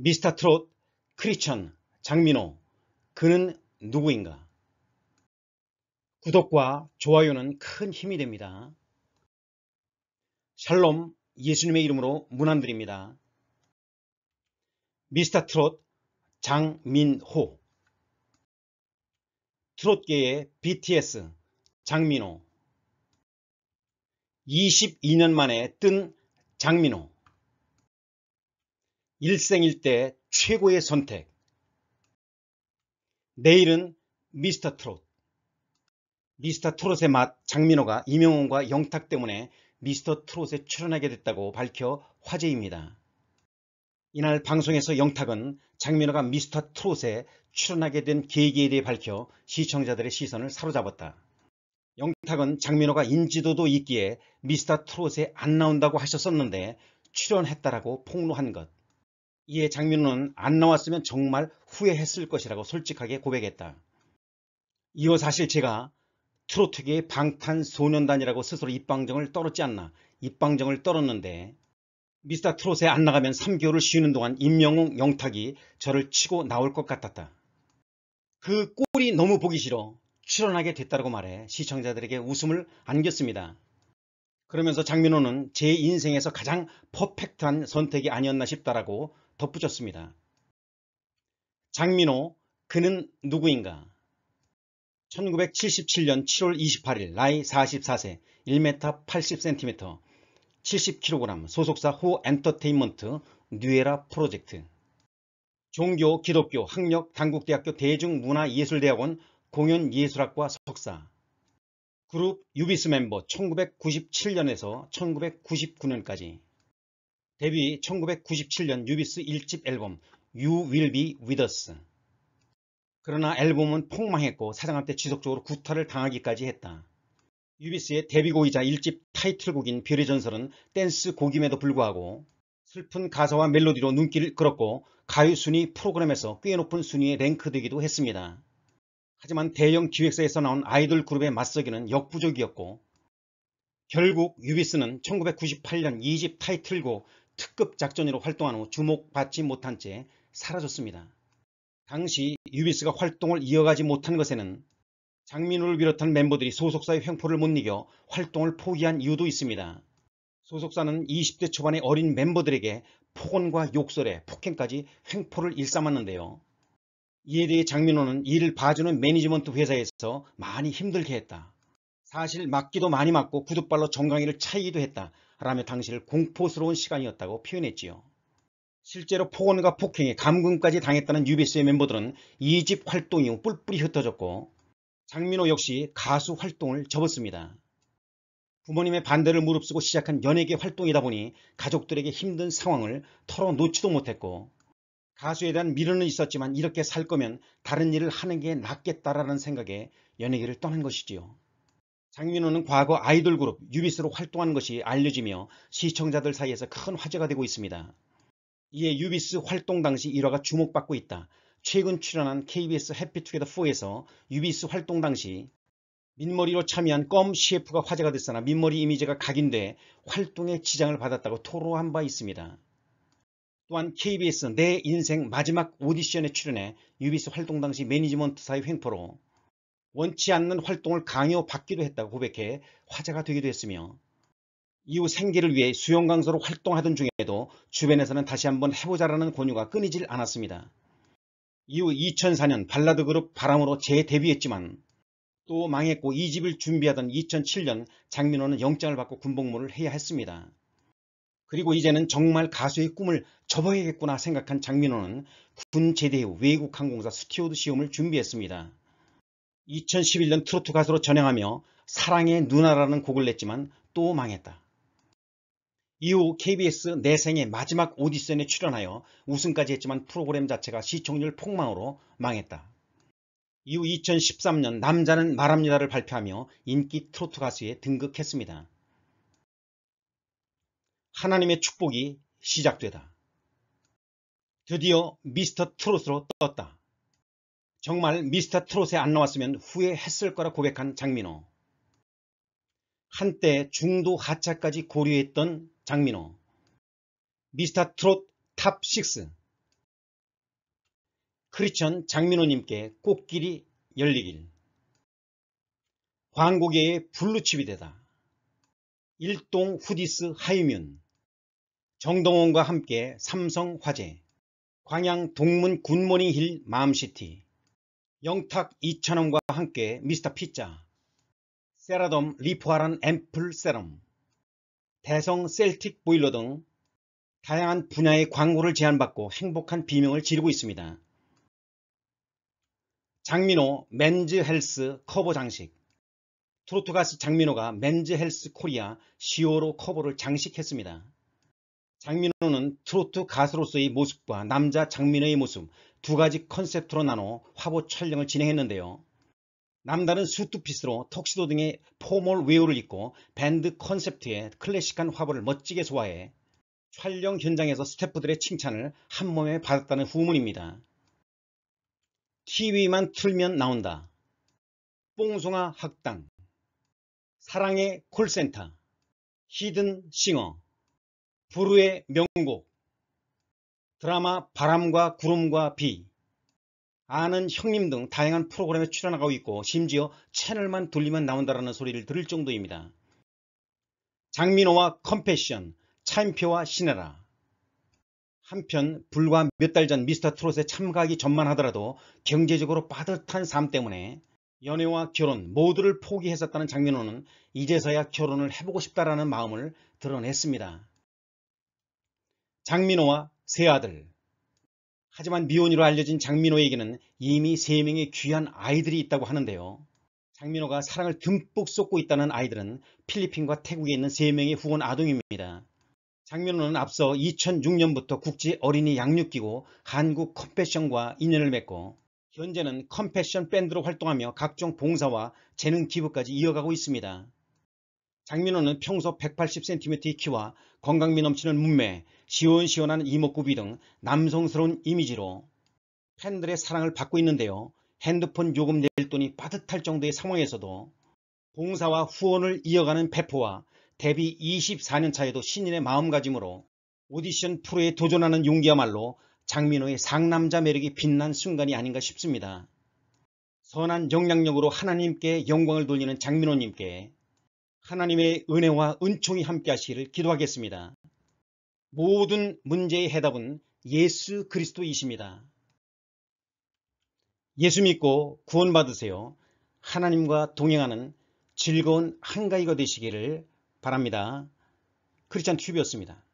미스터 트롯, 크리천, 장민호, 그는 누구인가? 구독과 좋아요는 큰 힘이 됩니다. 샬롬 예수님의 이름으로 문안드립니다. 미스터 트롯 장민호 트롯계의 BTS 장민호 22년 만에 뜬 장민호 일생일 대 최고의 선택 내일은 미스터 트롯 미스터 트롯의 맛 장민호가 이명훈과 영탁 때문에 미스터 트롯에 출연하게 됐다고 밝혀 화제입니다. 이날 방송에서 영탁은 장민호가 미스터 트롯에 출연하게 된 계기에 대해 밝혀 시청자들의 시선을 사로잡았다. 영탁은 장민호가 인지도도 있기에 미스터 트롯에 안 나온다고 하셨었는데 출연했다라고 폭로한 것. 이에 장민호는 안 나왔으면 정말 후회했을 것이라고 솔직하게 고백했다. 이어 사실 제가 트로트계의 방탄소년단이라고 스스로 입방정을 떨었지 않나 입방정을 떨었는데 미스터 트롯에 안 나가면 3개월을 쉬는 동안 임영웅 영탁이 저를 치고 나올 것 같았다. 그 꼴이 너무 보기 싫어 출연하게 됐다고 말해 시청자들에게 웃음을 안겼습니다. 그러면서 장민호는 제 인생에서 가장 퍼펙트한 선택이 아니었나 싶다라고 덧붙였습니다. 장민호, 그는 누구인가? 1977년 7월 28일, 나이 44세, 1m 80cm, 70kg, 소속사 후 엔터테인먼트, 뉴에라 프로젝트. 종교, 기독교, 학력, 당국대학교 대중문화예술대학원 공연예술학과 석사. 그룹 유비스 멤버 1997년에서 1999년까지. 데뷔 1997년 뉴비스 1집 앨범 You Will Be With Us 그러나 앨범은 폭망했고 사장한테 지속적으로 구타를 당하기까지 했다. 유비스의 데뷔곡이자 1집 타이틀곡인 별의 전설은 댄스 곡임에도 불구하고 슬픈 가사와 멜로디로 눈길을 끌었고 가요 순위 프로그램에서 꽤 높은 순위에 랭크되기도 했습니다. 하지만 대형 기획사에서 나온 아이돌 그룹에 맞서기는 역부족이었고 결국 유비스는 1998년 2집 타이틀곡 특급 작전으로 활동한 후 주목받지 못한 채 사라졌습니다. 당시 유비스가 활동을 이어가지 못한 것에는 장민호를 비롯한 멤버들이 소속사의 횡포를 못 이겨 활동을 포기한 이유도 있습니다. 소속사는 20대 초반의 어린 멤버들에게 폭언과 욕설에 폭행까지 횡포를 일삼았는데요. 이에 대해 장민호는 이를 봐주는 매니지먼트 회사에서 많이 힘들게 했다. 사실 맞기도 많이 맞고 구두발로 정강이를 차이기도 했다. 라며 당시를 공포스러운 시간이었다고 표현했지요. 실제로 폭언과 폭행에 감금까지 당했다는 UBS의 멤버들은 이 집 활동 이후 뿔뿔이 흩어졌고 장민호 역시 가수 활동을 접었습니다. 부모님의 반대를 무릅쓰고 시작한 연예계 활동이다 보니 가족들에게 힘든 상황을 털어놓지도 못했고 가수에 대한 미련은 있었지만 이렇게 살 거면 다른 일을 하는 게 낫겠다라는 생각에 연예계를 떠난 것이지요. 장민호는 과거 아이돌 그룹 유비스로 활동한 것이 알려지며 시청자들 사이에서 큰 화제가 되고 있습니다. 이에 유비스 활동 당시 일화가 주목받고 있다. 최근 출연한 KBS 해피투게더4에서 유비스 활동 당시 민머리로 참여한 껌 CF가 화제가 됐으나 민머리 이미지가 각인돼 활동에 지장을 받았다고 토로한 바 있습니다. 또한 KBS 내 인생 마지막 오디션에 출연해 유비스 활동 당시 매니지먼트 사의 횡포로 원치 않는 활동을 강요받기도 했다고 고백해 화제가 되기도 했으며 이후 생계를 위해 수영 강사로 활동하던 중에도 주변에서는 다시 한번 해보자라는 권유가 끊이질 않았습니다. 이후 2004년 발라드 그룹 바람으로 재데뷔했지만 또 망했고 이 집을 준비하던 2007년 장민호는 영장을 받고 군복무를 해야 했습니다. 그리고 이제는 정말 가수의 꿈을 접어야겠구나 생각한 장민호는 군 제대 후 외국 항공사 스튜어드 시험을 준비했습니다. 2011년 트로트 가수로 전향하며 사랑의 누나라는 곡을 냈지만 또 망했다. 이후 KBS 내생의 마지막 오디션에 출연하여 우승까지 했지만 프로그램 자체가 시청률 폭망으로 망했다. 이후 2013년 남자는 말합니다를 발표하며 인기 트로트 가수에 등극했습니다. 하나님의 축복이 시작되다. 드디어 미스터 트롯으로 떴다. 정말 미스터 트롯에 안 나왔으면 후회했을 거라 고백한 장민호. 한때 중도 하차까지 고려했던 장민호. 미스터 트롯 탑6 크리천 장민호님께 꽃길이 열리길 광고계의 블루칩이 되다 일동 후디스 하이뮨 정동원과 함께 삼성화재 광양 동문 굿모닝힐 맘시티 영탁 이찬원과 함께 미스터 피자, 세라돔 리포아란 앰플 세럼, 대성 셀틱 보일러 등 다양한 분야의 광고를 제안받고 행복한 비명을 지르고 있습니다. 장민호 맨즈 헬스 커버 장식 트로트가수 장민호가 맨즈 헬스 코리아 시오로 커버를 장식했습니다. 장민호는 트로트 가수로서의 모습과 남자 장민호의 모습, 두 가지 컨셉트로 나눠 화보 촬영을 진행했는데요. 남다른 수트피스로 턱시도 등의 포멀 웨어를 입고 밴드 컨셉트의 클래식한 화보를 멋지게 소화해 촬영 현장에서 스태프들의 칭찬을 한몸에 받았다는 후문입니다. TV만 틀면 나온다. 뽕숭아 학당 사랑의 콜센터 히든 싱어 부르의 명곡 드라마 바람과 구름과 비, 아는 형님 등 다양한 프로그램에 출연하고 있고 심지어 채널만 돌리면 나온다라는 소리를 들을 정도입니다. 장민호와 컴패션, 차인표와 시네라 한편 불과 몇 달 전 미스터 트롯에 참가하기 전만 하더라도 경제적으로 빠듯한 삶 때문에 연애와 결혼 모두를 포기했었다는 장민호는 이제서야 결혼을 해보고 싶다라는 마음을 드러냈습니다. 장민호와 세 아들. 하지만 미혼으로 알려진 장민호에게는 이미 세 명의 귀한 아이들이 있다고 하는데요. 장민호가 사랑을 듬뿍 쏟고 있다는 아이들은 필리핀과 태국에 있는 세 명의 후원 아동입니다. 장민호는 앞서 2006년부터 국제 어린이 양육기구 한국 컴패션과 인연을 맺고 현재는 컴패션 밴드로 활동하며 각종 봉사와 재능 기부까지 이어가고 있습니다. 장민호는 평소 180cm의 키와 건강미 넘치는 몸매, 시원시원한 이목구비 등 남성스러운 이미지로 팬들의 사랑을 받고 있는데요. 핸드폰 요금 낼 돈이 빠듯할 정도의 상황에서도 봉사와 후원을 이어가는 배포와 데뷔 24년 차에도 신인의 마음가짐으로 오디션 프로에 도전하는 용기야말로 장민호의 상남자 매력이 빛난 순간이 아닌가 싶습니다. 선한 영향력으로 하나님께 영광을 돌리는 장민호님께 하나님의 은혜와 은총이 함께 하시기를 기도하겠습니다. 모든 문제의 해답은 예수 그리스도이십니다. 예수 믿고 구원받으세요. 하나님과 동행하는 즐거운 한가위가 되시기를 바랍니다. 크리스찬 튜브였습니다.